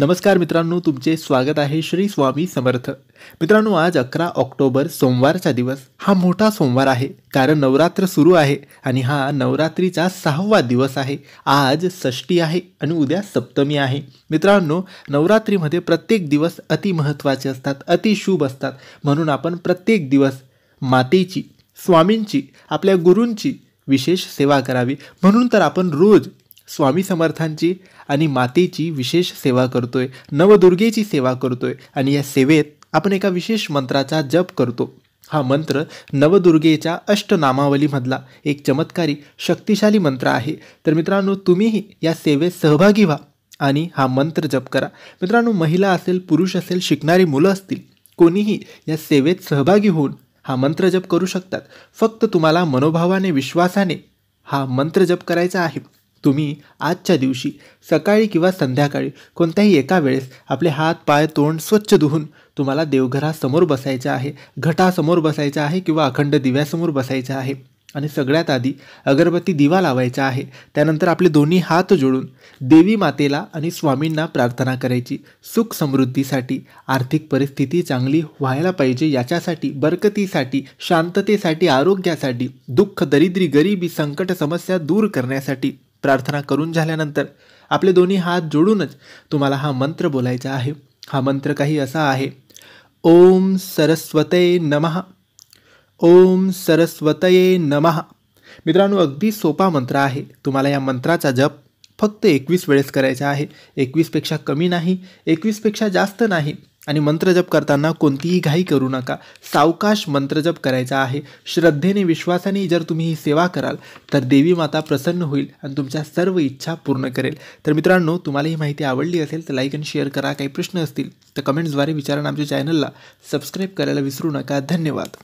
नमस्कार मित्रांनो तुमचे स्वागत आहे श्री स्वामी समर्थ मित्रांनो आज अकरा ऑक्टोबर सोमवारचा दिवस हा मोठा सोमवार आहे कारण नवरात्र सुरू आहे आणि हा नवरात्रीचा सहावा दिवस आहे आज षष्टी आहे आणि उद्या सप्तमी आहे मित्रांनो नवरात्रीमध्ये प्रत्येक दिवस अतिमहत्वाचे असतात अतिशुभ असतात म्हणून आपण प्रत्येक दिवस मातेची स्वामींची आपल्या गुरूंची विशेष सेवा करावी म्हणून तर आपण रोज स्वामी समर्थांची आणि मातेची विशेष सेवा करतोय नवदुर्गेची सेवा करतोय आणि या सेवेत आपण एका विशेष मंत्राचा जप करतो हा मंत्र नवदुर्गेच्या अष्टनामावलीमधला एक चमत्कारी शक्तिशाली मंत्र आहे तर मित्रांनो तुम्हीही या सेवेत सहभागी व्हा आणि हा मंत्र जप करा मित्रांनो महिला असेल पुरुष असेल शिकणारी मुलं असतील कोणीही या सेवेत सहभागी होऊन हा मंत्र जप करू शकतात फक्त तुम्हाला मनोभावाने विश्वासाने हा मंत्र जप करायचा आहे तुम्ही आजच्या दिवशी सकाळी किंवा संध्याकाळी कोणत्याही एका वेळेस आपले हात पाय तोंड स्वच्छ धुवून तुम्हाला देवघरासमोर बसायचं आहे घटासमोर बसायचं आहे किंवा अखंड दिव्यासमोर बसायचं आहे आणि सगळ्यात आधी अगरबत्ती दिवा लावायचा आहे त्यानंतर आपले दोन्ही हात जोडून देवी मातेला आणि स्वामींना प्रार्थना करायची सुख समृद्धीसाठी आर्थिक परिस्थिती चांगली व्हायला पाहिजे याच्यासाठी बरकतीसाठी शांततेसाठी आरोग्यासाठी दुःख दरिद्री गरिबी संकट समस्या दूर करण्यासाठी प्रार्थना करून झाल्यानंतर आपले दोन्ही हात जोडूनच तुम्हाला हा मंत्र बोलायचा आहे हा मंत्र काही असा आहे ओम सरस्वते नमः ओम सरस्वतये नमः मित्रांनो अगदी सोपा मंत्र आहे तुम्हाला या मंत्राचा जप फक्त एकवीस वेळेस करायचा आहे एकवीसपेक्षा कमी नाही एकवीसपेक्षा जास्त नाही आणि मंत्रजप करताना कोणतीही घाई करू नका सावकाश मंत्रजप करायचा आहे श्रद्धेने विश्वासाने जर तुम्ही ही सेवा कराल तर देवी माता प्रसन्न होईल आणि तुमच्या सर्व इच्छा पूर्ण करेल तर मित्रांनो तुम्हाला ही माहिती आवडली असेल तर लाईक आणि शेअर करा काही प्रश्न असतील तर कमेंट्सद्वारे विचारा आमच्या चॅनलला सबस्क्राईब करायला विसरू नका धन्यवाद